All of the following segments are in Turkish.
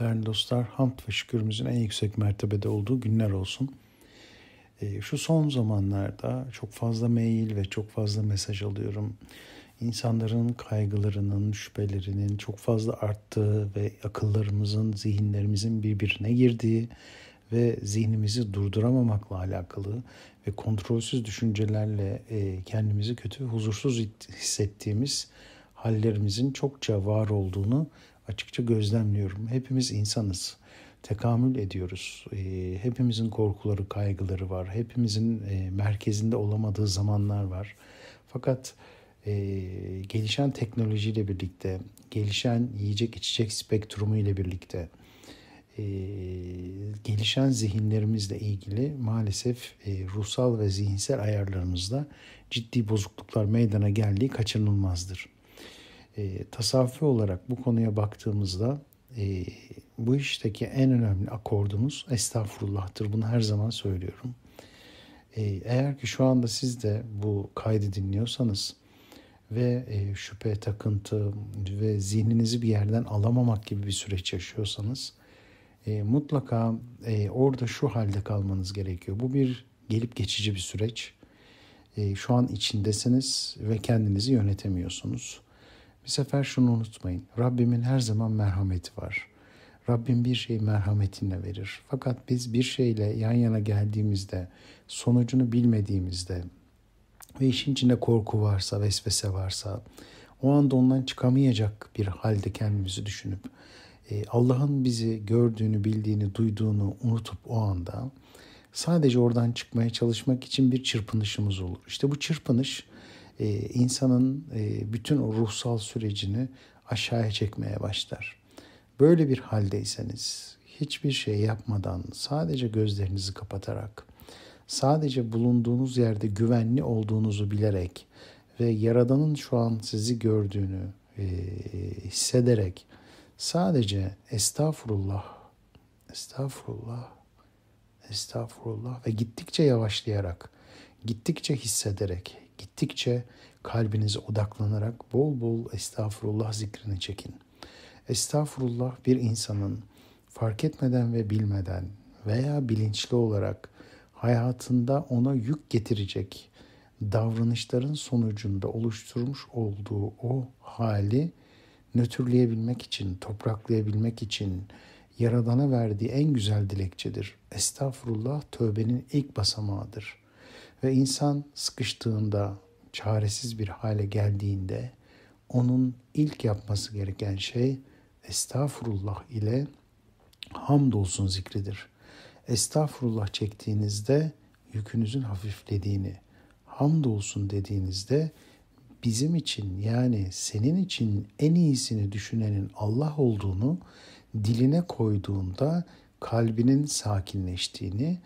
Değerli dostlar, hamd ve şükürümüzün en yüksek mertebede olduğu günler olsun. Ee, şu son zamanlarda çok fazla mail ve çok fazla mesaj alıyorum. İnsanların kaygılarının, şüphelerinin çok fazla arttığı ve akıllarımızın, zihinlerimizin birbirine girdiği ve zihnimizi durduramamakla alakalı ve kontrolsüz düşüncelerle e, kendimizi kötü ve huzursuz hissettiğimiz hallerimizin çokça var olduğunu açıkça gözlemliyorum. Hepimiz insanız. Tekamül ediyoruz. Ee, hepimizin korkuları, kaygıları var. Hepimizin e, merkezinde olamadığı zamanlar var. Fakat e, gelişen teknolojiyle birlikte, gelişen yiyecek içecek spektrumu ile birlikte, e, gelişen zihinlerimizle ilgili maalesef ruhsal ve zihinsel ayarlarımızda ciddi bozukluklar meydana geldiği kaçınılmazdır e, tasavvufi olarak bu konuya baktığımızda e, bu işteki en önemli akordumuz estağfurullah'tır. Bunu her zaman söylüyorum. E, eğer ki şu anda siz de bu kaydı dinliyorsanız ve e, şüphe, takıntı ve zihninizi bir yerden alamamak gibi bir süreç yaşıyorsanız e, mutlaka e, orada şu halde kalmanız gerekiyor. Bu bir gelip geçici bir süreç. E, şu an içindesiniz ve kendinizi yönetemiyorsunuz. Bir sefer şunu unutmayın. Rabbimin her zaman merhameti var. Rabbim bir şeyi merhametinle verir. Fakat biz bir şeyle yan yana geldiğimizde, sonucunu bilmediğimizde ve işin içinde korku varsa, vesvese varsa, o anda ondan çıkamayacak bir halde kendimizi düşünüp e, Allah'ın bizi gördüğünü, bildiğini, duyduğunu unutup o anda sadece oradan çıkmaya çalışmak için bir çırpınışımız olur. İşte bu çırpınış e, insanın e, bütün o ruhsal sürecini aşağıya çekmeye başlar. Böyle bir haldeyseniz hiçbir şey yapmadan sadece gözlerinizi kapatarak, sadece bulunduğunuz yerde güvenli olduğunuzu bilerek ve Yaradan'ın şu an sizi gördüğünü e, hissederek sadece estağfurullah, estağfurullah, estağfurullah ve gittikçe yavaşlayarak gittikçe hissederek, gittikçe kalbinize odaklanarak bol bol estağfurullah zikrini çekin. Estağfurullah bir insanın fark etmeden ve bilmeden veya bilinçli olarak hayatında ona yük getirecek davranışların sonucunda oluşturmuş olduğu o hali nötrleyebilmek için, topraklayabilmek için Yaradan'a verdiği en güzel dilekçedir. Estağfurullah tövbenin ilk basamağıdır.'' Ve insan sıkıştığında, çaresiz bir hale geldiğinde onun ilk yapması gereken şey estağfurullah ile hamdolsun zikridir. Estağfurullah çektiğinizde yükünüzün hafiflediğini, hamdolsun dediğinizde bizim için yani senin için en iyisini düşünenin Allah olduğunu diline koyduğunda kalbinin sakinleştiğini,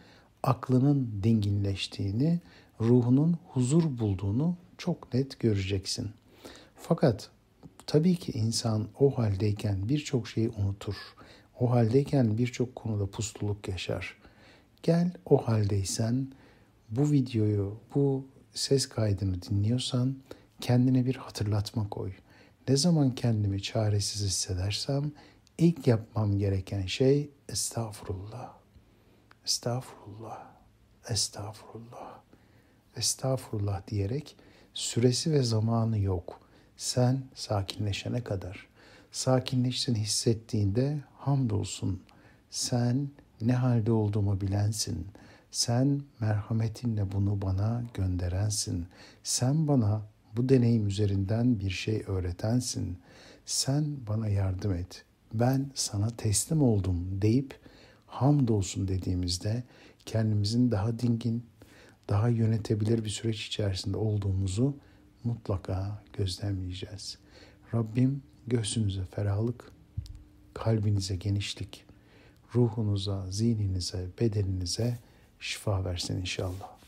aklının dinginleştiğini, ruhunun huzur bulduğunu çok net göreceksin. Fakat tabii ki insan o haldeyken birçok şeyi unutur. O haldeyken birçok konuda pusluluk yaşar. Gel o haldeysen bu videoyu, bu ses kaydını dinliyorsan kendine bir hatırlatma koy. Ne zaman kendimi çaresiz hissedersem ilk yapmam gereken şey estağfurullah. Estağfurullah, estağfurullah, estağfurullah diyerek süresi ve zamanı yok. Sen sakinleşene kadar, sakinleşsin hissettiğinde hamdolsun. Sen ne halde olduğumu bilensin. Sen merhametinle bunu bana gönderensin. Sen bana bu deneyim üzerinden bir şey öğretensin. Sen bana yardım et. Ben sana teslim oldum deyip hamdolsun dediğimizde kendimizin daha dingin, daha yönetebilir bir süreç içerisinde olduğumuzu mutlaka gözlemleyeceğiz. Rabbim göğsünüze ferahlık, kalbinize genişlik, ruhunuza, zihninize, bedeninize şifa versin inşallah.